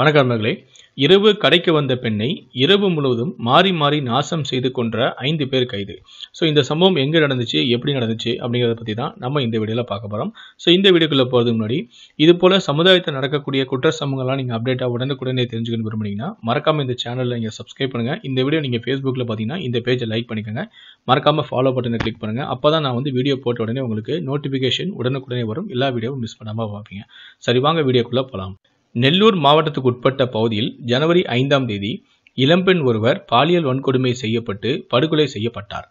வணக்கம் இரவு கடைக்கு வந்த பெண்ணை இரவு முழுவதும் மாறி மாறி நாசம் செய்து கொன்ற ஐந்து பேர் கைது ஸோ இந்த சம்பவம் எங்கே நடந்துச்சு எப்படி நடந்துச்சு அப்படிங்கிறத பற்றி தான் நம்ம இந்த வீடியோவில் பார்க்க போகிறோம் ஸோ இந்த வீடியோக்குள்ளே போகிறதுக்கு முன்னாடி இது போல் சமுதாயத்தில் நடக்கக்கூடிய குற்ற சம்பவங்கள்லாம் நீங்கள் அப்டேட்டாக உடனுக்குடனே தெரிஞ்சுக்கணும் விரும்புனீங்கன்னா மறக்காமல் இந்த சேனலில் நீங்கள் சப்ஸ்கிரைப் பண்ணுங்கள் இந்த வீடியோ நீங்கள் ஃபேஸ்புக்கில் பார்த்தீங்கன்னா இந்த பேஜை லைக் பண்ணிக்கோங்க மறக்காமல் ஃபாலோ பட்டனை கிளிக் பண்ணுங்கள் அப்போ தான் நான் வந்து வீடியோ போட்ட உடனே உங்களுக்கு நோட்டிஃபிகேஷன் உடனுக்குடனே வரும் எல்லா வீடியோவும் மிஸ் பண்ணாமல் பார்ப்பீங்க சரி வாங்க வீடியோக்குள்ளே போகலாம் நெல்லூர் மாவட்டத்துக்கு உட்பட்ட பகுதியில் ஜனவரி ஐந்தாம் தேதி இளம்பெண் ஒருவர் பாலியல் வன்கொடுமை செய்யப்பட்டு படுகொலை செய்யப்பட்டார்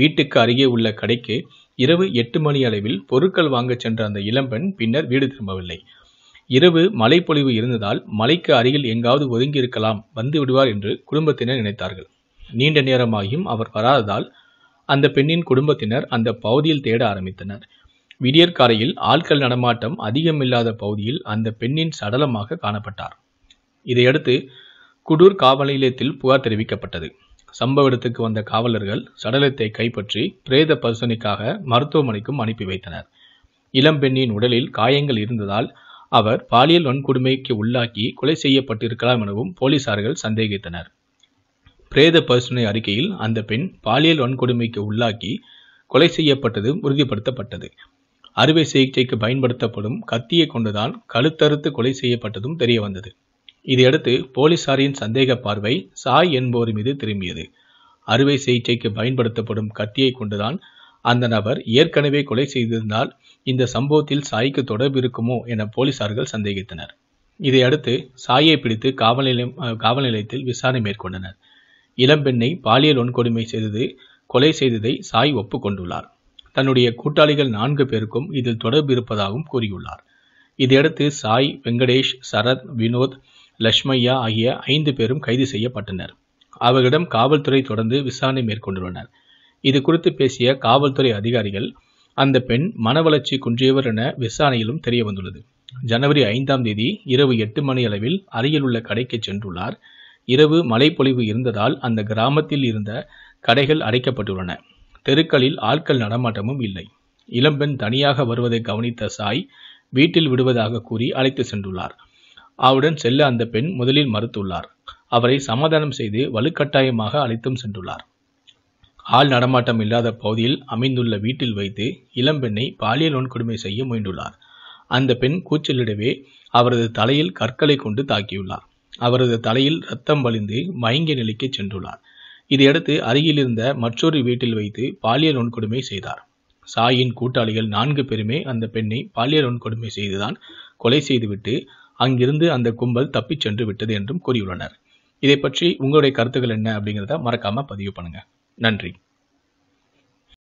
வீட்டுக்கு அருகே உள்ள கடைக்கு இரவு எட்டு மணி அளவில் பொருட்கள் வாங்க சென்ற அந்த இளம்பெண் பின்னர் வீடு திரும்பவில்லை இரவு மழைப்பொழிவு இருந்ததால் மலைக்கு அருகில் எங்காவது ஒதுங்கி இருக்கலாம் வந்து விடுவார் என்று குடும்பத்தினர் நினைத்தார்கள் நீண்ட நேரமாகியும் அவர் வராததால் அந்த பெண்ணின் குடும்பத்தினர் அந்த பகுதியில் தேட ஆரம்பித்தனர் விடியற்காலையில் ஆட்கள் நடமாட்டம் அதிகமில்லாத பகுதியில் அந்த பெண்ணின் சடலமாக காணப்பட்டார் இதையடுத்து குடூர் காவல் நிலையத்தில் புகார் தெரிவிக்கப்பட்டது சம்பவ இடத்துக்கு வந்த காவலர்கள் சடலத்தை கைப்பற்றி பிரேத பரிசோதனைக்காக மருத்துவமனைக்கும் அனுப்பி வைத்தனர் இளம் பெண்ணின் உடலில் காயங்கள் இருந்ததால் அவர் பாலியல் வன்கொடுமைக்கு உள்ளாக்கி கொலை செய்யப்பட்டிருக்கலாம் எனவும் போலீசார்கள் சந்தேகித்தனர் பிரேத பரிசோதனை அறிக்கையில் அந்த பெண் பாலியல் வன்கொடுமைக்கு உள்ளாக்கி கொலை செய்யப்பட்டது உறுதிப்படுத்தப்பட்டது அறுவை சிகிச்சைக்கு பயன்படுத்தப்படும் கத்தியை கொண்டுதான் கழுத்தறுத்து கொலை செய்யப்பட்டதும் தெரிய வந்தது இதையடுத்து போலீசாரின் சந்தேக பார்வை சாய் என்போர் மீது திரும்பியது அறுவை சிகிச்சைக்கு பயன்படுத்தப்படும் கத்தியை கொண்டுதான் அந்த நபர் ஏற்கனவே கொலை செய்திருந்தால் இந்த சம்பவத்தில் சாய்க்கு தொடர்பு இருக்குமோ என போலீசார்கள் சந்தேகித்தனர் இதையடுத்து சாயை பிடித்து காவல் நிலையம் காவல் நிலையத்தில் விசாரணை மேற்கொண்டனர் இளம்பெண்ணை பாலியல் வன்கொடுமை செய்தது கொலை செய்ததை சாய் ஒப்புக்கொண்டுள்ளார் தன்னுடைய கூட்டாளிகள் நான்கு பேருக்கும் இதில் தொடர்பு இருப்பதாகவும் கூறியுள்ளார் இதையடுத்து சாய் வெங்கடேஷ் சரத் வினோத் லட்சுமையா ஆகிய ஐந்து பேரும் கைது செய்யப்பட்டனர் அவர்களிடம் காவல்துறை தொடர்ந்து விசாரணை மேற்கொண்டுள்ளனர் இது குறித்து பேசிய காவல்துறை அதிகாரிகள் அந்த பெண் மன வளர்ச்சி குன்றியவர் என விசாரணையிலும் தெரிய வந்துள்ளது ஜனவரி ஐந்தாம் தேதி இரவு எட்டு மணி அளவில் அருகில் உள்ள கடைக்கு சென்றுள்ளார் இரவு மழைப்பொழிவு இருந்ததால் அந்த கிராமத்தில் இருந்த கடைகள் அடைக்கப்பட்டுள்ளன தெருக்களில் ஆட்கள் நடமாட்டமும் இல்லை இளம்பெண் தனியாக வருவதை கவனித்த சாய் வீட்டில் விடுவதாக கூறி அழைத்து சென்றுள்ளார் அவருடன் செல்ல அந்த பெண் முதலில் மறுத்துள்ளார் அவரை சமாதானம் செய்து வலுக்கட்டாயமாக அழைத்தும் சென்றுள்ளார் ஆள் நடமாட்டம் இல்லாத பகுதியில் அமைந்துள்ள வீட்டில் வைத்து இளம்பெண்ணை பாலியல் வன்கொடுமை செய்ய முயன்றுள்ளார் அந்த பெண் கூச்சலிடவே அவரது தலையில் கற்களை கொண்டு தாக்கியுள்ளார் அவரது தலையில் ரத்தம் வலிந்து மயங்கிய நிலைக்கு சென்றுள்ளார் இதையடுத்து அருகில் இருந்த மற்றொரு வீட்டில் வைத்து பாலியல் வன்கொடுமை செய்தார் சாயின் கூட்டாளிகள் நான்கு பேருமே அந்த பெண்ணை பாலியல் வன்கொடுமை செய்துதான் கொலை செய்துவிட்டு அங்கிருந்து அந்த கும்பல் தப்பிச் சென்று விட்டது என்றும் கூறியுள்ளனர் இதை பற்றி உங்களுடைய கருத்துக்கள் என்ன அப்படிங்கிறத மறக்காம பதிவு பண்ணுங்க நன்றி